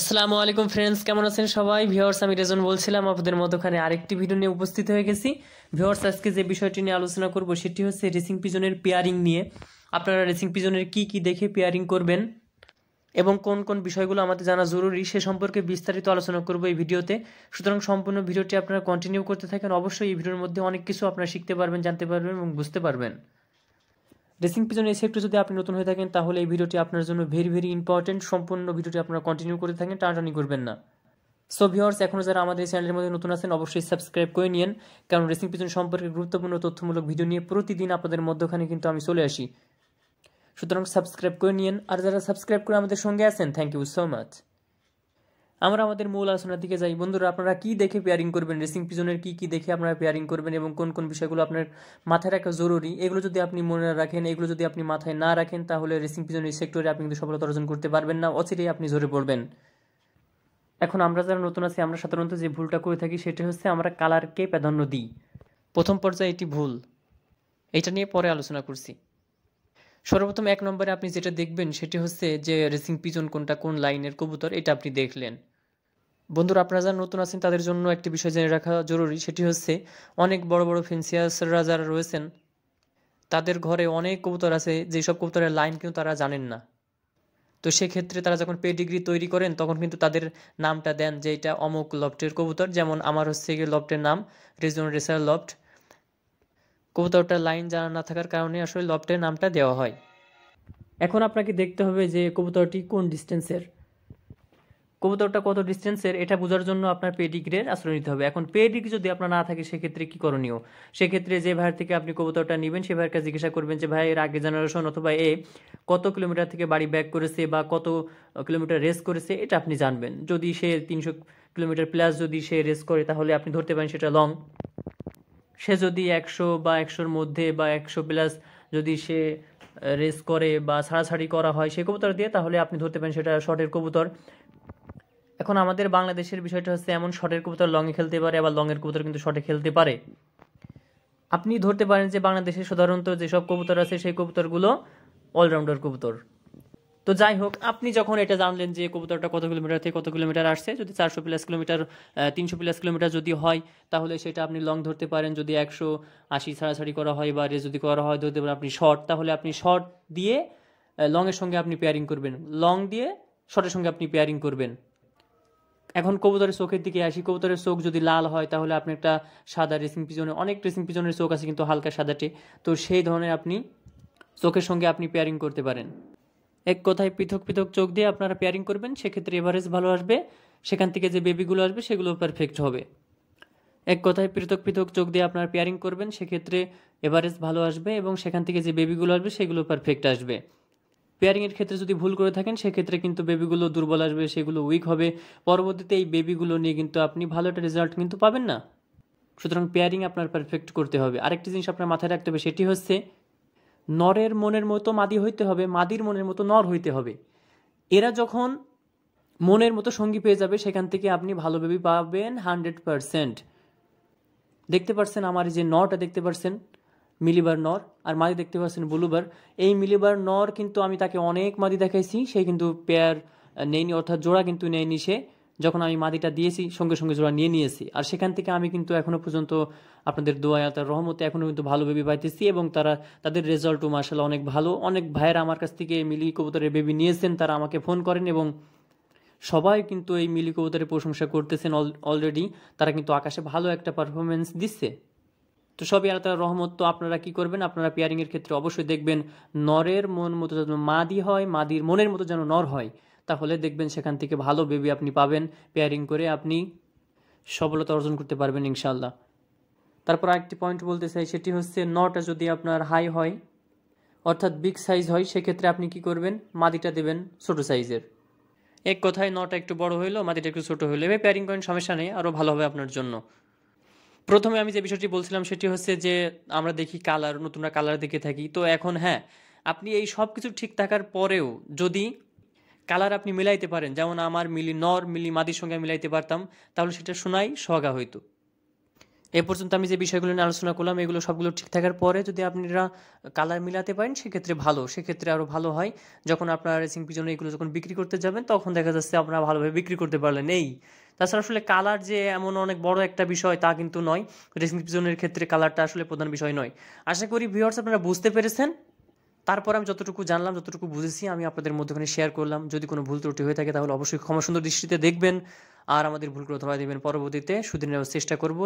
আসসালামু আলাইকুম ফ্রেন্ডস কেমন আছেন সবাই ভিওর্স আমি রেজন বলছিলাম আপনাদের মতোখানে আরেকটি ভিডিও নিয়ে উপস্থিত হয়ে গেছি ভিওর্স আজকে যে বিষয়টি নিয়ে আলোচনা করব সেটি হচ্ছে রেসিং পিজনের পেয়ারিং নিয়ে আপনারা রেসিং পিজনের কি কি দেখে পেয়ারিং করবেন এবং কোন কোন বিষয়গুলো আমাদের জানা জরুরি সে সম্পর্কে বিস্তারিত আলোচনা করব এই ভিডিওতে সুতরাং সম্পূর্ণ ভিডিওটি আপনারা কন্টিনিউ করতে থাকেন অবশ্যই এই ভিডিওর মধ্যে অনেক কিছু আপনারা শিখতে পারবেন জানতে পারবেন এবং বুঝতে পারবেন ড্রেসিং পিছনের এসে সেক্টর যদি আপনি নতুন হয়ে থাকেন তাহলে এই ভিডিওটি আপনার জন্য ভেরি ভেরি ইম্পর্টেন্ট সম্পূর্ণ ভিডিওটি আপনারা কন্টিনিউ করে থাকেন টানাটানি করবেন না সো ভিওর্স এখনও যারা আমাদের চ্যানেলের মধ্যে নতুন আছেন অবশ্যই সাবস্ক্রাইব করে নিন কারণ রেসিং পিছন সম্পর্কে গুরুত্বপূর্ণ তথ্যমূলক ভিডিও নিয়ে প্রতিদিন আপনাদের মধ্যখানে কিন্তু আমি চলে আসি সুতরাং সাবস্ক্রাইব করে নিন আর যারা সাবস্ক্রাইব করে আমাদের সঙ্গে আছেন থ্যাংক ইউ সো মাচ আমরা আমাদের মূল আলোচনার দিকে যাই বন্ধুরা আপনারা কি দেখে পেয়ারিং করবেন রেসিং পিজনের কি কি দেখে আপনারা পেয়ারিং করবেন এবং কোন কোন বিষয়গুলো আপনার মাথায় রাখা জরুরি এগুলো যদি আপনি মনে রাখেন এগুলো যদি আপনি মাথায় না রাখেন তাহলে রেসিং পিজনের সেক্টরে আপনি কিন্তু সফলতা অর্জন করতে পারবেন না অচিরেই আপনি ঝরে পড়বেন এখন আমরা যারা নতুন আছি আমরা সাধারণত যে ভুলটা করে থাকি সেটা হচ্ছে আমরা কালারকে প্রাধান্য দিই প্রথম পর্যায়ে এটি ভুল এটা নিয়ে পরে আলোচনা করছি সর্বপ্রথম এক নম্বরে আপনি যেটা দেখবেন সেটি হচ্ছে যে রেসিং পিজন কোনটা কোন লাইনের কবুতর এটা আপনি দেখলেন বন্ধুরা আপনারা যারা নতুন আছেন তাদের জন্য একটি বিষয় জেনে রাখা জরুরি সেটি হচ্ছে অনেক বড় বড় ফিনসিয়াসরা যারা রয়েছেন তাদের ঘরে অনেক কবুতর আছে যেসব কবুতরের লাইন কিন্তু তারা জানেন না তো সেক্ষেত্রে তারা যখন পেডিগ্রি তৈরি করেন তখন কিন্তু তাদের নামটা দেন যে এটা অমুক লফটের কবুতর যেমন আমার হচ্ছে গিয়ে লফটের নাম রিজন রেসার লফট কবুতরটার লাইন জানা না থাকার কারণে আসলে লফটের নামটা দেওয়া হয় এখন আপনাকে দেখতে হবে যে কবুতরটি কোন ডিস্টেন্সের কবুতরটা কত ডিস্টেন্সের এটা বোঝার জন্য আপনার পেডিগ্রের আশ্রয় নিতে হবে এখন পেডিগ্রি যদি আপনার না থাকে সেক্ষেত্রে কী করণীয় সেক্ষেত্রে যে ভাইয়ের থেকে আপনি কবুতরটা নেবেন সে ভাইয়ের কাছে জিজ্ঞাসা করবেন যে ভাই এর আগে জেনারেশন অথবা এ কত কিলোমিটার থেকে বাড়ি ব্যাক করেছে বা কত কিলোমিটার রেস করেছে এটা আপনি জানবেন যদি সে তিনশো কিলোমিটার প্লাস যদি সে রেস করে তাহলে আপনি ধরতে পারেন সেটা লং সে যদি একশো বা একশোর মধ্যে বা একশো প্লাস যদি সে রেস করে বা ছাড়াছাড়ি করা হয় সে কবুতর দিয়ে তাহলে আপনি ধরতে পারেন সেটা শর্টের কবুতর এখন আমাদের বাংলাদেশের বিষয়টা হচ্ছে এমন শর্টের কবুতর লংয়ে খেলতে পারে আবার লঙের কবুতর কিন্তু শর্টে খেলতে পারে আপনি ধরতে পারেন যে বাংলাদেশে সাধারণত যেসব কবুতর আছে সেই কবুতরগুলো অলরাউন্ডার কবুতর তো যাই হোক আপনি যখন এটা জানলেন যে কবুতরটা কত কিলোমিটার থেকে কত কিলোমিটার আসছে যদি চারশো প্লাস কিলোমিটার তিনশো প্লাস কিলোমিটার যদি হয় তাহলে সেটা আপনি লং ধরতে পারেন যদি একশো আশি ছাড়াছাড়ি করা হয় বা রে যদি করা হয় ধরতে পারেন আপনি শর্ট তাহলে আপনি শর্ট দিয়ে লংয়ের সঙ্গে আপনি পেয়ারিং করবেন লং দিয়ে শর্টের সঙ্গে আপনি পেয়ারিং করবেন এখন কবুতরের চোখের দিকে আসি কবুতরের চোখ যদি লাল হয় তাহলে আপনি একটা সাদা ড্রেসিং পিজনে অনেক ড্রেসিং পিজনের চোখ আছে কিন্তু হালকা সাদাটে তো সেই ধরনের আপনি চোখের সঙ্গে আপনি পেয়ারিং করতে পারেন এক কথায় পৃথক পৃথক চোখ দিয়ে আপনারা পেয়ারিং করবেন সেক্ষেত্রে এভারেজ ভালো আসবে সেখান থেকে যে বেবিগুলো আসবে সেগুলো পারফেক্ট হবে এক কথায় পৃথক পৃথক চোখ দিয়ে আপনারা পেয়ারিং করবেন সেক্ষেত্রে এভারেজ ভালো আসবে এবং সেখান থেকে যে বেবিগুলো আসবে সেগুলো পারফেক্ট আসবে পেয়ারিংয়ের ক্ষেত্রে যদি ভুল করে থাকেন সেক্ষেত্রে কিন্তু বেবিগুলো দুর্বল আসবে সেগুলো উইক হবে পরবর্তীতে এই বেবিগুলো নিয়ে কিন্তু আপনি ভালো একটা রেজাল্ট কিন্তু পাবেন না সুতরাং পেয়ারিং আপনার পারফেক্ট করতে হবে আরেকটি জিনিস আপনার মাথায় রাখতে হবে সেটি হচ্ছে নরের মনের মতো মাদি হইতে হবে মাদির মনের মতো নর হইতে হবে এরা যখন মনের মতো সঙ্গী পেয়ে যাবে সেখান থেকে আপনি ভালো বেবি পাবেন হান্ড্রেড পারসেন্ট দেখতে পারছেন আমার যে নটা দেখতে পারছেন মিলিবার নর আর মাদি দেখতে পাচ্ছেন বুলুবার এই মিলিবার নর কিন্তু আমি তাকে অনেক মাদি দেখাইছি সে কিন্তু পেয়ার নেয়নি অর্থাৎ জোড়া কিন্তু নেয়নি সে যখন আমি মাদিটা দিয়েছি সঙ্গে সঙ্গে জোড়া নিয়ে নিয়েছি আর সেখান থেকে আমি কিন্তু এখনও পর্যন্ত আপনাদের দোয়ায়াতার রহমতে এখনও কিন্তু ভালো বেবি পাইতেছি এবং তারা তাদের রেজাল্টও মার্শাল অনেক ভালো অনেক ভাইয়েরা আমার কাছ থেকে মিলি কবুতরের বেবি নিয়েছেন তারা আমাকে ফোন করেন এবং সবাই কিন্তু এই মিলি কবুতরের প্রশংসা করতেছেন অলরেডি তারা কিন্তু আকাশে ভালো একটা পারফরমেন্স দিচ্ছে তো সবই আল্লাহ রহমত তো আপনারা কি করবেন আপনারা পেয়ারিংয়ের ক্ষেত্রে অবশ্যই দেখবেন নরের মন মতো যেন মাদি হয় মাদির মনের মতো যেন নর হয় তাহলে দেখবেন সেখান থেকে ভালো বেবি আপনি পাবেন পেয়ারিং করে আপনি সফলতা অর্জন করতে পারবেন ইনশাল্লাহ তারপর একটি পয়েন্ট বলতে চাই সেটি হচ্ছে নটা যদি আপনার হাই হয় অর্থাৎ বিগ সাইজ হয় সেক্ষেত্রে আপনি কি করবেন মাদিটা দেবেন ছোট সাইজের এক কথায় নটা একটু বড় হইলো মাদিটা একটু ছোট হইলো এভাবে পেয়ারিং করেন সমস্যা নেই আরও ভালো হবে আপনার জন্য প্রথমে আমি যে বিষয়টি বলছিলাম সেটি হচ্ছে যে আমরা দেখি কালার নতুনরা কালার দেখে থাকি তো এখন হ্যাঁ আপনি এই সব কিছু ঠিক থাকার পরেও যদি কালার আপনি মিলাইতে পারেন যেমন আমার মিলি নর মিলি মাদির সঙ্গে মিলাইতে পারতাম তাহলে সেটা শোনাই সহগা হইতো এ পর্যন্ত আমি যে বিষয়গুলো নিয়ে আলোচনা করলাম এগুলো সবগুলো ঠিক থাকার পরে যদি আপনারা কালার মিলাতে পারেন সেক্ষেত্রে ভালো সেক্ষেত্রে আরও ভালো হয় যখন আপনার রেসিং পিজনে এগুলো যখন বিক্রি করতে যাবেন তখন দেখা যাচ্ছে আপনারা ভালোভাবে বিক্রি করতে পারলেন এই তাছাড়া আসলে কালার যে এমন অনেক বড় একটা বিষয় তা কিন্তু নয় ড্রেসিং সিজনের ক্ষেত্রে কালারটা আসলে প্রধান বিষয় নয় আশা করি ভিউয়ার্স আপনারা বুঝতে পেরেছেন তারপর আমি যতটুকু জানলাম যতটুকু বুঝেছি আমি আপনাদের মধ্যখানে শেয়ার করলাম যদি কোনো ভুল ত্রুটি হয়ে থাকে তাহলে অবশ্যই ক্ষমা সুন্দর দৃষ্টিতে দেখবেন আর আমাদের ভুলগুলো ধরা দেবেন পরবর্তীতে সুদিনের চেষ্টা করব